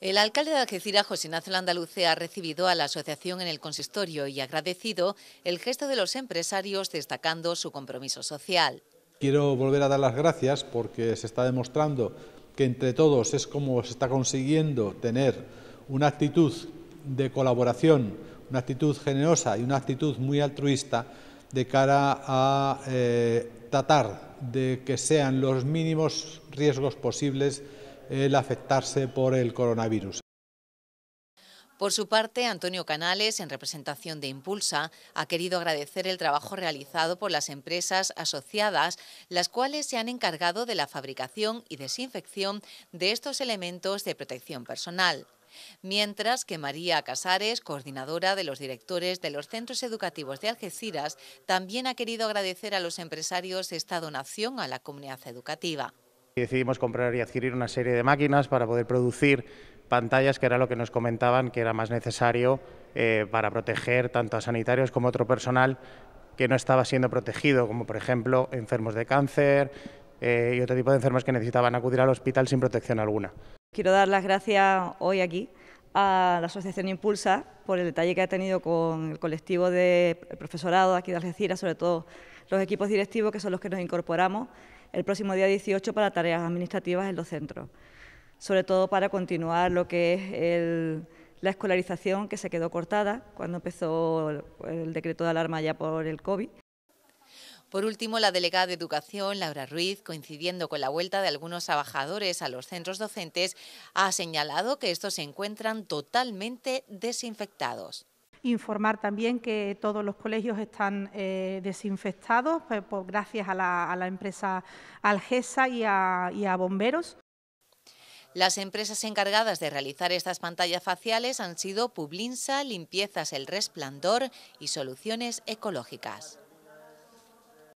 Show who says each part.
Speaker 1: El alcalde de Algeciras, José Ignacio Landaluce, ha recibido a la asociación en el consistorio y agradecido el gesto de los empresarios destacando su compromiso social.
Speaker 2: Quiero volver a dar las gracias porque se está demostrando que entre todos es como se está consiguiendo tener una actitud de colaboración, una actitud generosa y una actitud muy altruista de cara a eh, tratar de que sean los mínimos riesgos posibles el afectarse por el coronavirus.
Speaker 1: Por su parte, Antonio Canales, en representación de Impulsa, ha querido agradecer el trabajo realizado por las empresas asociadas, las cuales se han encargado de la fabricación y desinfección de estos elementos de protección personal. Mientras que María Casares, coordinadora de los directores de los centros educativos de Algeciras, también ha querido agradecer a los empresarios esta donación a la comunidad educativa.
Speaker 3: Y decidimos comprar y adquirir una serie de máquinas para poder producir pantallas, que era lo que nos comentaban que era más necesario eh, para proteger tanto a sanitarios como a otro personal que no estaba siendo protegido, como por ejemplo enfermos de cáncer eh, y otro tipo de enfermos que necesitaban acudir al hospital sin protección alguna.
Speaker 4: Quiero dar las gracias hoy aquí a la Asociación Impulsa por el detalle que ha tenido con el colectivo de profesorado aquí de Algeciras, sobre todo los equipos directivos, que son los que nos incorporamos el próximo día 18 para tareas administrativas en los centros, sobre todo para continuar lo que es la escolarización que se quedó cortada cuando empezó el decreto de alarma ya por el COVID
Speaker 1: por último, la delegada de Educación, Laura Ruiz, coincidiendo con la vuelta de algunos trabajadores a los centros docentes, ha señalado que estos se encuentran totalmente desinfectados.
Speaker 4: Informar también que todos los colegios están eh, desinfectados pues,
Speaker 1: gracias a la,
Speaker 4: empresa Algesa y a bomberos.
Speaker 1: Las empresas encargadas de realizar estas pantallas faciales han sido Publinsa, Limpiezas El Resplandor y Soluciones Ecológicas.